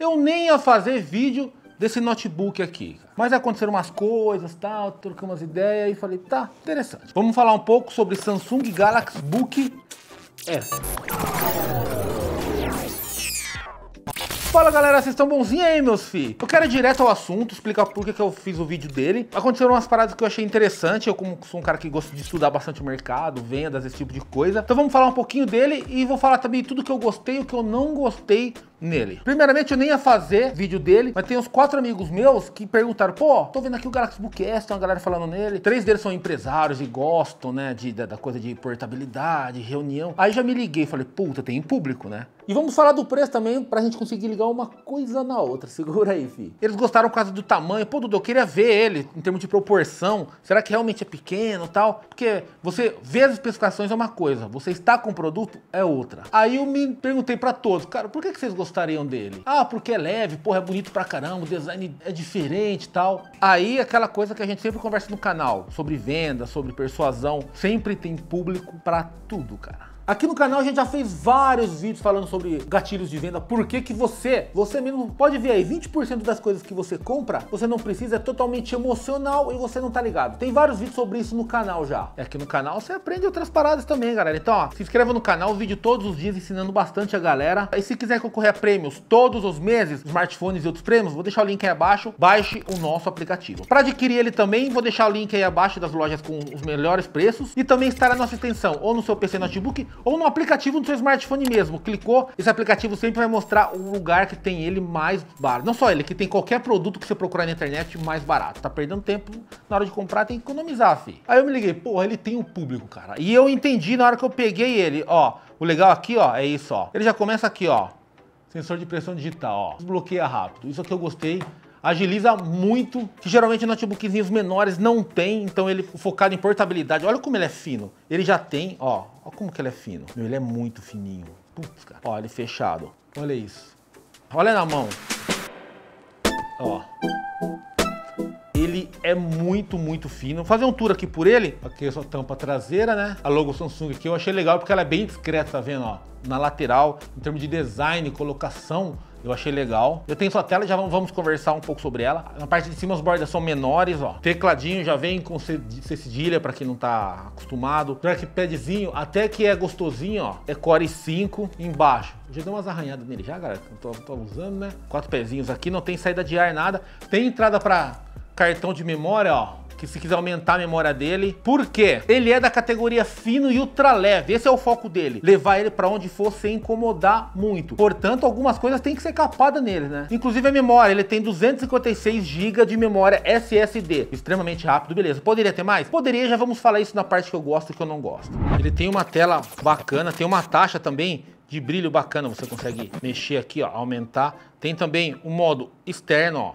Eu nem ia fazer vídeo desse notebook aqui. Mas aconteceram umas coisas, tal, troquei umas ideias e falei, tá, interessante. Vamos falar um pouco sobre Samsung Galaxy Book S. Fala galera, vocês estão bonzinhos aí, meus filhos? Eu quero ir direto ao assunto, explicar por que, que eu fiz o vídeo dele. Aconteceram umas paradas que eu achei interessante, eu como sou um cara que gosta de estudar bastante o mercado, vendas, esse tipo de coisa. Então vamos falar um pouquinho dele e vou falar também tudo que eu gostei e o que eu não gostei nele. Primeiramente, eu nem ia fazer vídeo dele, mas tem uns quatro amigos meus que perguntaram, pô, tô vendo aqui o Galaxy S, tem uma galera falando nele. Três deles são empresários e gostam, né, de, da, da coisa de portabilidade, reunião. Aí já me liguei, falei, puta, tem público, né? E vamos falar do preço também, pra gente conseguir ligar uma coisa na outra. Segura aí, fi. Eles gostaram por causa do tamanho. Pô, Dudu, eu queria ver ele em termos de proporção. Será que realmente é pequeno e tal? Porque você vê as especificações é uma coisa, você está com o produto é outra. Aí eu me perguntei pra todos, cara, por que, que vocês gostaram? gostariam dele? Ah, porque é leve, porra, é bonito pra caramba, o design é diferente e tal. Aí aquela coisa que a gente sempre conversa no canal, sobre venda, sobre persuasão, sempre tem público para tudo, cara. Aqui no canal a gente já fez vários vídeos falando sobre gatilhos de venda, por que que você, você mesmo pode ver aí, 20% das coisas que você compra, você não precisa, é totalmente emocional e você não tá ligado. Tem vários vídeos sobre isso no canal já. É e aqui no canal você aprende outras paradas também, galera. Então, ó, se inscreva no canal, vídeo todos os dias ensinando bastante a galera. E se quiser concorrer a prêmios todos os meses, smartphones e outros prêmios, vou deixar o link aí abaixo, baixe o nosso aplicativo. Para adquirir ele também, vou deixar o link aí abaixo das lojas com os melhores preços e também estará na nossa extensão ou no seu PC notebook ou no aplicativo do seu smartphone mesmo. Clicou, esse aplicativo sempre vai mostrar o lugar que tem ele mais barato. Não só ele, que tem qualquer produto que você procurar na internet mais barato. Tá perdendo tempo na hora de comprar, tem que economizar, fi. Aí eu me liguei, pô, ele tem um público, cara. E eu entendi na hora que eu peguei ele, ó. O legal aqui, ó, é isso, ó. Ele já começa aqui, ó. Sensor de pressão digital, ó. Desbloqueia rápido. Isso aqui é eu gostei agiliza muito, que geralmente notebookzinhos menores não tem, então ele focado em portabilidade. Olha como ele é fino. Ele já tem, ó, olha como que ele é fino. Meu, ele é muito fininho. Putz, cara. Ó, ele fechado. Olha isso. Olha na mão. Ó. Ele é muito, muito fino. Vou fazer um tour aqui por ele. Aqui é só tampa traseira, né? A logo Samsung aqui eu achei legal porque ela é bem discreta, tá vendo? Ó, na lateral, em termos de design, colocação, eu achei legal. Eu tenho sua tela, já vamos conversar um pouco sobre ela. Na parte de cima as bordas são menores, ó. Tecladinho já vem com cedilha para quem não tá acostumado. Trackpadzinho, até que é gostosinho, ó. É Core 5 embaixo. Eu já deu umas arranhadas nele já, galera. Tô, tô usando, né? Quatro pezinhos aqui, não tem saída de ar, nada. Tem entrada para cartão de memória, ó, que se quiser aumentar a memória dele. porque Ele é da categoria fino e ultra leve. Esse é o foco dele. Levar ele para onde for sem incomodar muito. Portanto, algumas coisas têm que ser capada nele, né? Inclusive a memória. Ele tem 256 GB de memória SSD. Extremamente rápido, beleza. Poderia ter mais? Poderia, já vamos falar isso na parte que eu gosto e que eu não gosto. Ele tem uma tela bacana, tem uma taxa também de brilho bacana. Você consegue mexer aqui, ó, aumentar. Tem também o um modo externo, ó.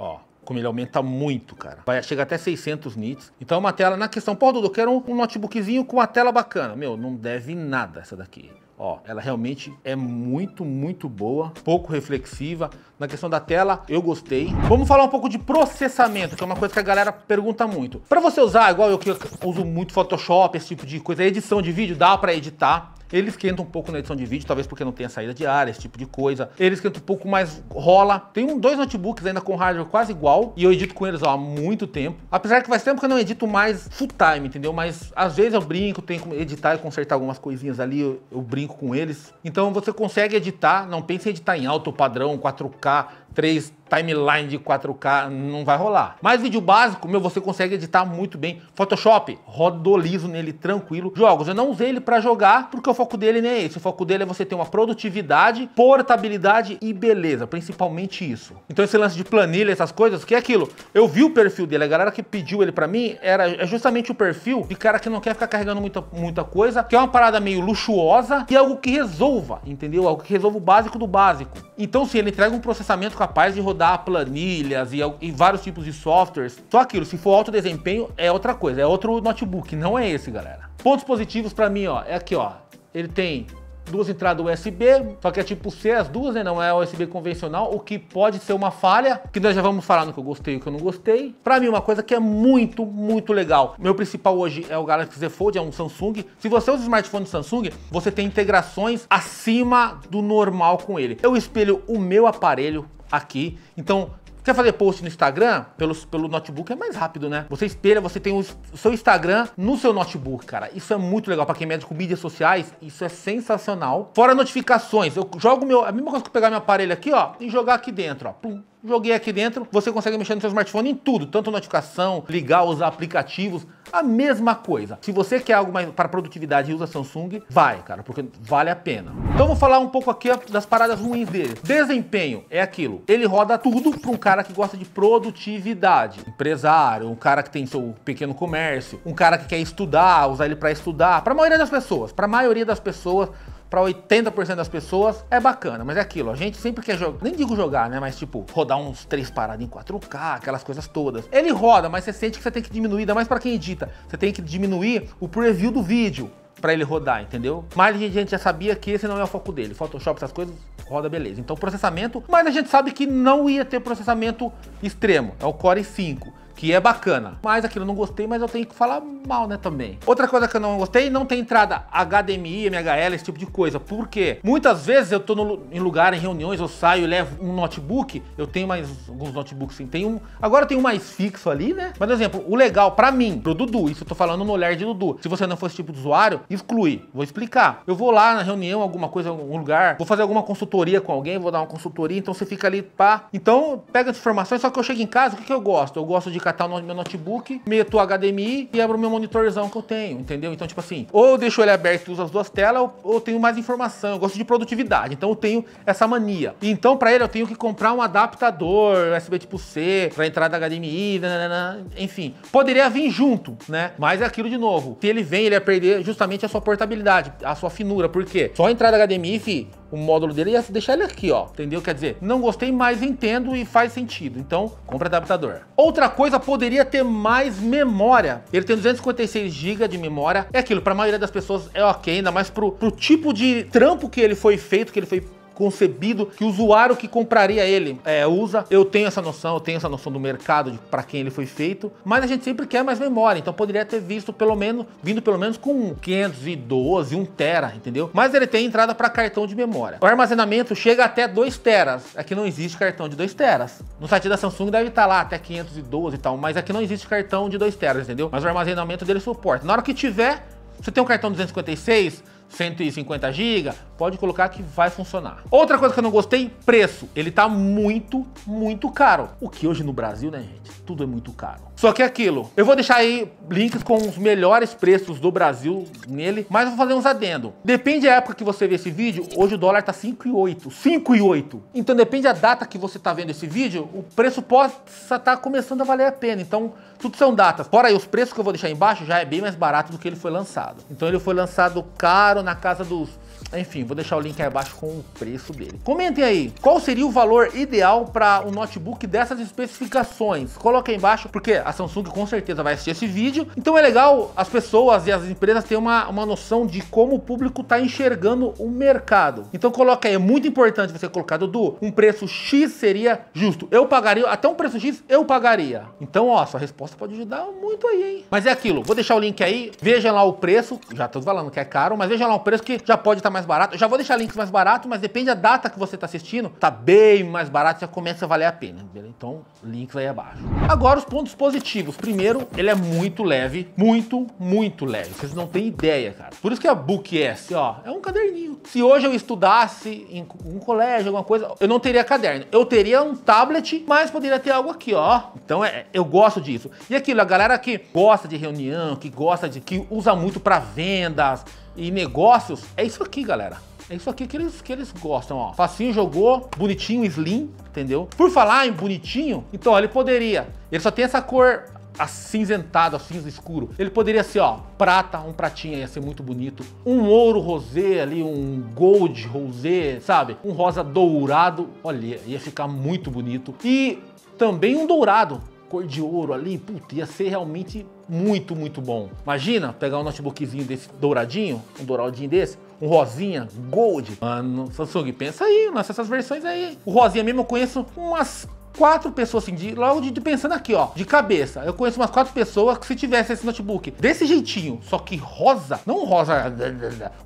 Ó, como ele aumenta muito, cara. Vai chegar até 600 nits. Então é uma tela na questão, pô, Dudu, quero um, um notebookzinho com uma tela bacana. Meu, não deve nada essa daqui. Ó, ela realmente é muito, muito boa, pouco reflexiva. Na questão da tela, eu gostei. Vamos falar um pouco de processamento, que é uma coisa que a galera pergunta muito. Para você usar, igual eu que uso muito Photoshop, esse tipo de coisa, edição de vídeo, dá para editar. Ele esquenta um pouco na edição de vídeo, talvez porque não tenha saída de ar, esse tipo de coisa. Ele esquenta um pouco mais, rola. Tem um, dois notebooks ainda com hardware quase igual e eu edito com eles ó, há muito tempo. Apesar que faz tempo que eu não edito mais full time, entendeu? Mas às vezes eu brinco, tenho que editar e consertar algumas coisinhas ali, eu, eu brinco com eles. Então você consegue editar, não pense em editar em alto padrão, 4K, 3 timeline de 4K, não vai rolar. Mas vídeo básico, meu, você consegue editar muito bem. Photoshop, rodo liso nele tranquilo. Jogos, eu não usei ele para jogar, porque o foco dele nem é esse. O foco dele é você ter uma produtividade, portabilidade e beleza, principalmente isso. Então esse lance de planilha, essas coisas, que é aquilo. Eu vi o perfil dele, a galera que pediu ele para mim era é justamente o perfil de cara que não quer ficar carregando muita, muita coisa, que é uma parada meio luxuosa e algo que resolva, entendeu? Algo que resolva o básico do básico. Então se ele entrega um processamento capaz de rodar planilhas e, e, vários tipos de softwares. Só aquilo, se for alto desempenho, é outra coisa, é outro notebook, não é esse, galera. Pontos positivos para mim, ó, é aqui, ó. Ele tem duas entradas USB, só que é tipo C as duas, né? Não é USB convencional, o que pode ser uma falha, que nós já vamos falar no que eu gostei e o que eu não gostei. para mim, uma coisa que é muito, muito legal. Meu principal hoje é o Galaxy Z Fold, é um Samsung. Se você usa o smartphone Samsung, você tem integrações acima do normal com ele. Eu espelho o meu aparelho aqui. Então, Quer fazer post no Instagram? Pelo, pelo notebook é mais rápido, né? Você espelha, você tem o seu Instagram no seu notebook, cara. Isso é muito legal. para quem é médico mídias sociais, isso é sensacional. Fora notificações, eu jogo meu. A mesma coisa que eu pegar meu aparelho aqui, ó, e jogar aqui dentro, ó. Joguei aqui dentro, você consegue mexer no seu smartphone em tudo, tanto notificação, ligar os aplicativos, a mesma coisa. Se você quer algo mais para produtividade e usa Samsung, vai, cara, porque vale a pena. Então vou falar um pouco aqui das paradas ruins dele. Desempenho é aquilo. Ele roda tudo para um cara que gosta de produtividade. Empresário, um cara que tem seu pequeno comércio, um cara que quer estudar, usar ele para estudar. Para a maioria das pessoas, para a maioria das pessoas, para 80% das pessoas, é bacana, mas é aquilo, a gente sempre quer jogar, nem digo jogar, né, mas tipo, rodar uns três paradas em 4K, aquelas coisas todas. Ele roda, mas você sente que você tem que diminuir, ainda mais para quem edita, você tem que diminuir o preview do vídeo para ele rodar, entendeu? Mas a gente já sabia que esse não é o foco dele. Photoshop, essas coisas, roda beleza. Então processamento, mas a gente sabe que não ia ter processamento extremo, é o Core i5 que é bacana. Mas aquilo eu não gostei, mas eu tenho que falar mal, né, também. Outra coisa que eu não gostei, não tem entrada HDMI, MHL, esse tipo de coisa. Por quê? Muitas vezes eu tô no, em lugar, em reuniões, eu saio e levo um notebook. Eu tenho mais alguns notebooks, sim. Tem um, agora tem um mais fixo ali, né? Mas, por exemplo, o legal para mim, pro Dudu, isso eu tô falando no olhar de Dudu. Se você não for esse tipo de usuário, exclui. Vou explicar. Eu vou lá na reunião, alguma coisa, algum lugar, vou fazer alguma consultoria com alguém, vou dar uma consultoria, então você fica ali, pá. Então, pega as informações, só que eu chego em casa, o que, que eu gosto? Eu gosto de catar o meu notebook, meto o HDMI e abro o meu monitorzão que eu tenho, entendeu? Então, tipo assim, ou eu deixo ele aberto e uso as duas telas, ou, ou eu tenho mais informação. Eu gosto de produtividade, então eu tenho essa mania. Então, para ele, eu tenho que comprar um adaptador USB tipo C para entrada HDMI, né, né, né, enfim. Poderia vir junto, né? Mas é aquilo de novo. Se ele vem, ele vai perder justamente a sua portabilidade, a sua finura. porque Só a entrada HDMI, fi, o módulo dele ia deixar ele aqui, ó. Entendeu? Quer dizer, não gostei, mas entendo e faz sentido. Então, compra adaptador. Outra coisa, poderia ter mais memória. Ele tem 256 GB de memória. É aquilo, para a maioria das pessoas é ok, ainda mais para pro tipo de trampo que ele foi feito, que ele foi concebido que o usuário que compraria ele é, usa. Eu tenho essa noção, eu tenho essa noção do mercado de para quem ele foi feito, mas a gente sempre quer mais memória, então poderia ter visto pelo menos vindo pelo menos com 512, 1 tera, entendeu? Mas ele tem entrada para cartão de memória. O armazenamento chega até 2 teras. Aqui é não existe cartão de 2 teras. No site da Samsung deve estar tá lá até 512 e tal, mas aqui é não existe cartão de 2 teras, entendeu? Mas o armazenamento dele suporta. Na hora que tiver, você tem um cartão 256, 150 GB, pode colocar que vai funcionar. Outra coisa que eu não gostei, preço. Ele tá muito, muito caro. O que hoje no Brasil, né, gente? Tudo é muito caro. Só que é aquilo. Eu vou deixar aí links com os melhores preços do Brasil nele, mas eu vou fazer uns adendo. Depende da época que você vê esse vídeo, hoje o dólar tá 5,8. 5,8. Então depende da data que você tá vendo esse vídeo, o preço possa estar tá começando a valer a pena. Então, tudo são datas. Fora aí, os preços que eu vou deixar embaixo já é bem mais barato do que ele foi lançado. Então ele foi lançado caro na casa dos enfim, vou deixar o link aí abaixo com o preço dele. Comentem aí, qual seria o valor ideal para um notebook dessas especificações? Coloca aí embaixo, porque a Samsung com certeza vai assistir esse vídeo. Então é legal as pessoas e as empresas terem uma, uma noção de como o público está enxergando o mercado. Então coloca aí, é muito importante você colocar, Dudu, um preço X seria justo. Eu pagaria, até um preço X eu pagaria. Então, ó, sua resposta pode ajudar muito aí, hein? Mas é aquilo, vou deixar o link aí, veja lá o preço, já tô falando que é caro, mas veja lá o preço que já pode estar tá mais mais barato. Eu já vou deixar links mais barato, mas depende da data que você está assistindo, tá bem mais barato, já começa a valer a pena. Beleza? Então, links aí abaixo. Agora, os pontos positivos. Primeiro, ele é muito leve, muito, muito leve. Vocês não têm ideia, cara. Por isso que a Book é S, assim, ó, é um caderninho. Se hoje eu estudasse em um colégio, alguma coisa, eu não teria caderno. Eu teria um tablet, mas poderia ter algo aqui, ó. Então, é, eu gosto disso. E aquilo, a galera que gosta de reunião, que gosta de, que usa muito para vendas, e negócios, é isso aqui, galera. É isso aqui que eles, que eles gostam, ó. Facinho jogou, bonitinho, slim, entendeu? Por falar em bonitinho, então ele poderia. Ele só tem essa cor acinzentada, assim, escuro. Ele poderia ser, ó, prata, um pratinho ia ser muito bonito. Um ouro rosé ali, um gold rosé, sabe? Um rosa dourado, olha, ia ficar muito bonito. E também um dourado, cor de ouro ali, puta, ia ser realmente muito, muito bom. Imagina pegar um notebookzinho desse douradinho, um douradinho desse, um rosinha, gold. Mano, Samsung, pensa aí, lança essas versões aí. O rosinha mesmo eu conheço umas quatro pessoas, assim, de, logo de, de, pensando aqui, ó, de cabeça. Eu conheço umas quatro pessoas que se tivesse esse notebook desse jeitinho, só que rosa, não rosa,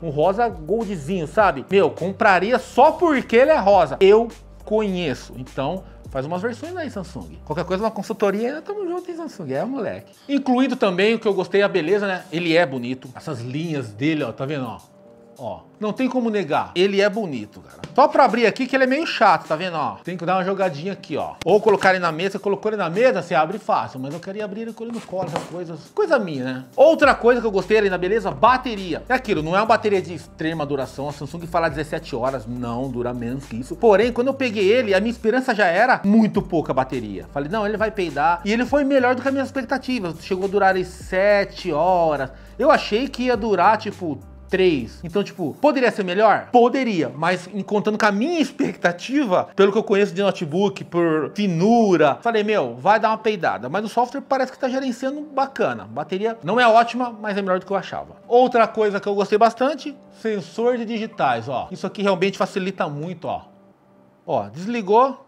um rosa goldzinho, sabe? Meu, compraria só porque ele é rosa. Eu conheço, então Faz umas versões aí, Samsung. Qualquer coisa, uma consultoria, tamo junto, hein, Samsung? É, moleque. Incluído também o que eu gostei, a beleza, né? Ele é bonito. Essas linhas dele, ó, tá vendo, ó? Ó, não tem como negar. Ele é bonito, cara. Só pra abrir aqui que ele é meio chato, tá vendo, ó? Tem que dar uma jogadinha aqui, ó. Ou colocar ele na mesa. Colocou ele na mesa, você abre fácil. Mas eu queria abrir ele com ele no colo, essas coisas. Coisa minha, né? Outra coisa que eu gostei ali na beleza, bateria. É aquilo, não é uma bateria de extrema duração. A Samsung fala 17 horas, não dura menos que isso. Porém, quando eu peguei ele, a minha esperança já era muito pouca bateria. Falei, não, ele vai peidar. E ele foi melhor do que as minhas expectativas. Chegou a durar aí 7 horas. Eu achei que ia durar, tipo, 3. Então, tipo, poderia ser melhor? Poderia, mas contando com a minha expectativa, pelo que eu conheço de notebook, por finura, falei, meu, vai dar uma peidada. Mas o software parece que tá gerenciando bacana. Bateria não é ótima, mas é melhor do que eu achava. Outra coisa que eu gostei bastante, sensor de digitais, ó. Isso aqui realmente facilita muito, ó. Ó, desligou,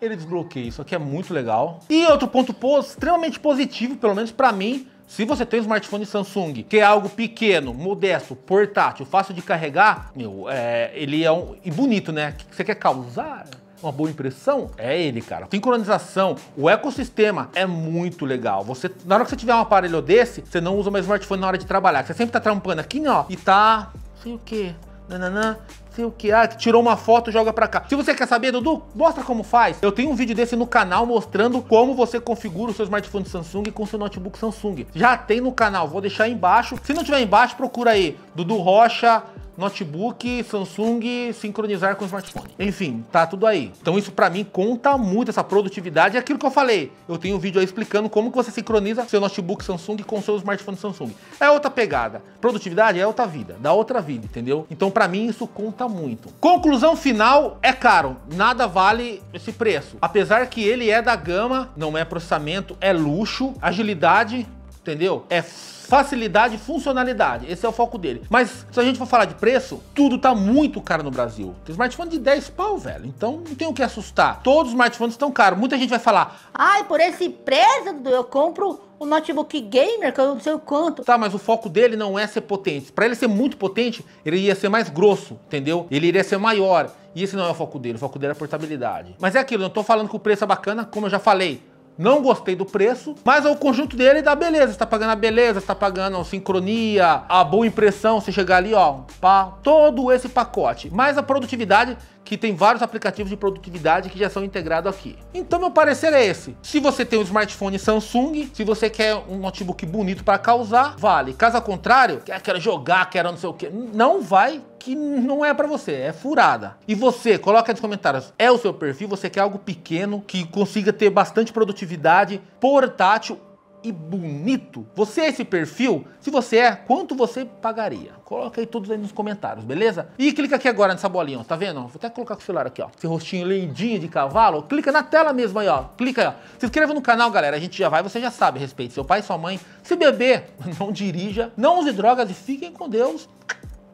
ele desbloqueia. Isso aqui é muito legal. E outro ponto extremamente positivo, pelo menos para mim, se você tem um smartphone Samsung, que é algo pequeno, modesto, portátil, fácil de carregar, meu, é, ele é um. E bonito, né? O que você quer causar? uma boa impressão? É ele, cara. Sincronização, o ecossistema é muito legal. Você, na hora que você tiver um aparelho desse, você não usa mais smartphone na hora de trabalhar. Você sempre tá trampando aqui, ó, e tá, sei o quê, nananã, sei o que, ah, tirou uma foto, joga pra cá. Se você quer saber, Dudu, mostra como faz. Eu tenho um vídeo desse no canal mostrando como você configura o seu smartphone Samsung com seu notebook Samsung. Já tem no canal, vou deixar aí embaixo. Se não tiver embaixo, procura aí, Dudu Rocha notebook, Samsung, sincronizar com o smartphone. Enfim, tá tudo aí. Então isso para mim conta muito essa produtividade. É aquilo que eu falei. Eu tenho um vídeo aí explicando como que você sincroniza seu notebook Samsung com seu smartphone Samsung. É outra pegada. Produtividade é outra vida, dá outra vida, entendeu? Então para mim isso conta muito. Conclusão final é caro. Nada vale esse preço. Apesar que ele é da gama, não é processamento, é luxo, agilidade, entendeu? É facilidade e funcionalidade. Esse é o foco dele. Mas se a gente for falar de preço, tudo tá muito caro no Brasil. Tem smartphone de 10 pau, velho. Então não tem o que assustar. Todos os smartphones estão caros. Muita gente vai falar: ai, por esse preço, eu compro o notebook gamer, que eu não sei o quanto. Tá, mas o foco dele não é ser potente. Para ele ser muito potente, ele ia ser mais grosso, entendeu? Ele iria ser maior. E esse não é o foco dele. O foco dele é a portabilidade. Mas é aquilo, eu não tô falando que o preço é bacana, como eu já falei não gostei do preço, mas é o conjunto dele dá beleza. Você tá pagando a beleza, você tá pagando a sincronia, a boa impressão, você chegar ali, ó, pá, todo esse pacote. Mas a produtividade que tem vários aplicativos de produtividade que já são integrados aqui. Então meu parecer é esse. Se você tem um smartphone Samsung, se você quer um notebook bonito para causar, vale. Caso contrário, quer, quero jogar, quero não sei o que, não vai que não é para você, é furada. E você, coloca nos comentários, é o seu perfil, você quer algo pequeno que consiga ter bastante produtividade, portátil e bonito. Você é esse perfil? Se você é, quanto você pagaria? Coloca aí todos aí nos comentários, beleza? E clica aqui agora nessa bolinha, ó, tá vendo? Vou até colocar com o celular aqui, ó. Esse rostinho lindinho de cavalo, clica na tela mesmo aí, ó. Clica aí, ó. Se inscreva no canal, galera. A gente já vai, você já sabe. respeito. seu pai, sua mãe. Se beber, não dirija, não use drogas e fiquem com Deus.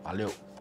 Valeu!